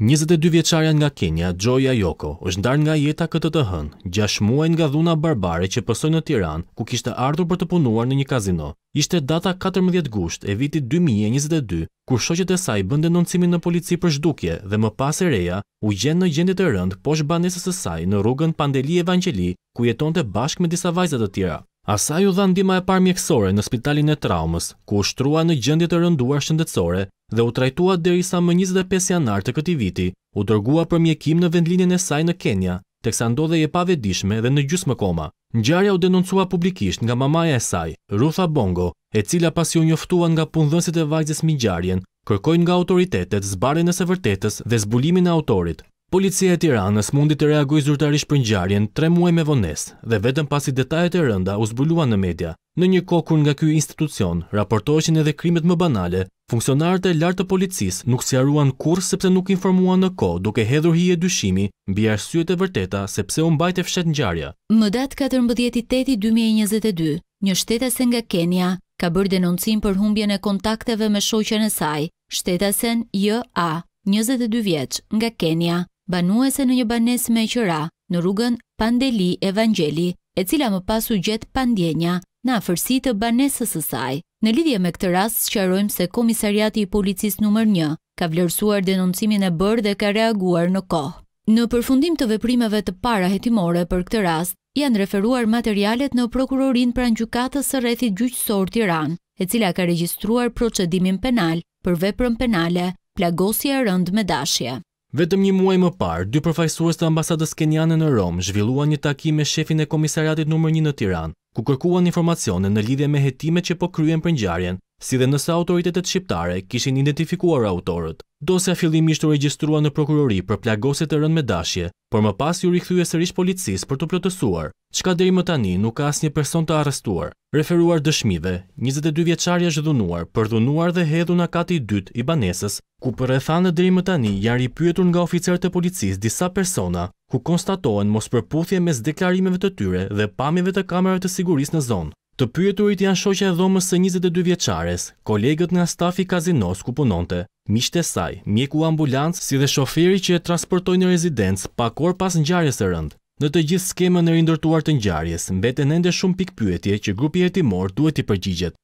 22 vjeçarja nga Kenya, Joya Joko, është ndarë nga jeta këtë të hënë, gjash muaj nga dhuna barbare që pësoj në Tiran, ku kishte ardhur për të punuar në një kazino. Ishte data 14 gusht e vitit 2022, kur shoqet e saj bënde nëncimin në polici për shdukje dhe më pas e reja, u gjenë në gjendit e rënd poshë banesës e saj në rrugën Pandeli Evangeli, ku jeton të bashkë me disa vajzat të tjera. Asaj u dha ndihmë e par mjekësore në spitalin e traumës, ku ushtrua në gjendje të rënduar shëndetësore dhe u trajtua derisa më 25 janar të këti viti, u dërgua për mjekim në vendlinjen e saj në Kenya, teksa ndodhe e pavedishme dhe në gjysmë koma. Ngjarja u denoncua publikisht nga mamaja e saj, Rutha Bongo, e cila pasi u njoftua nga punëdhënësit e vajzës mingjarjen, kërkojnë nga autoritetet zbarjen e vërtetës dhe zbulimin e autorit. Policia e Tiranës mundi të reagojë zyrtarisht për ngjarjen 3 muaj me vones, dhe vetëm pasi detajet e rënda u zbuluan në media. Në një kohë kur nga ky institucion raportoheshin edhe krimet më banale Funksionarët e lartë të policisë nuk siaruan kurrë sepse nuk informuan në kohë, duke hedhur hije dyshimi mbi arsyet e vërteta sepse u mbajtë fshet ngjarja. Më datë 14 2022 një shtetëse nga Kenya ka bërë denoncim për humbjen e kontakteve me shoqen e saj, shtetasen JA, 22 vjeç, nga Kenya, banuese në një banesë me qira në rrugën Pandeli Evangeli, e cila më pas u gjet pandjenja në afërsi të banesës së saj. Në lidhje me këtë rast, shqarojmë se komisariati i policis nëmër një ka vlerësuar denoncimin e bërë dhe ka reaguar në kohë. Në përfundim të veprimeve të para hetimore për këtë rast, janë referuar materialet në prokurorin pra në gjukatës së rethit gjyqësor Tiran, e cila ka registruar procedimin penal për veprën penale, plagosje rënd me dashje. Vetëm një muaj më parë, dy përfajsuës të ambasadës Kenjane në Rom zhvillua një takim me shefin e komisariatit nëmër një në Tiran, ku kërkuan informacione në lidhje me hetime që po kryen për njarjen, si dhe nëse autoritetet shqiptare kishin identifikuar autorët. Dosja fillimisht u registrua në prokurori për plagoset të rënd me dashje, por më pas ju rikthuje sërish policis për të plotësuar, qka deri më tani nuk ka një person të arrestuar. Referuar dëshmive, 22 vjeqarja zhëdhunuar, përdhunuar dhe hedhu në kati i dytë i banesës, ku për e thanë deri më tani janë ripyetur nga oficerët e policis disa persona ku konstatohen mos përputhje mes deklarimeve të tyre dhe pamjeve të kamerave të sigurisë në zonë. Të pyeturit janë shoqja e dhomës së 22 vjeçares, kolegët nga stafi kazinos ku punonte, miqtë e saj, mjeku ambulancë si dhe shoferi që e transportoi në rezidencë pa kor pas ngjarjes së rëndë. Në të gjithë skemën e rindërtuar të ngjarjes, mbeten ende shumë pikë pyetje që grupi hetimor duhet i përgjigjet.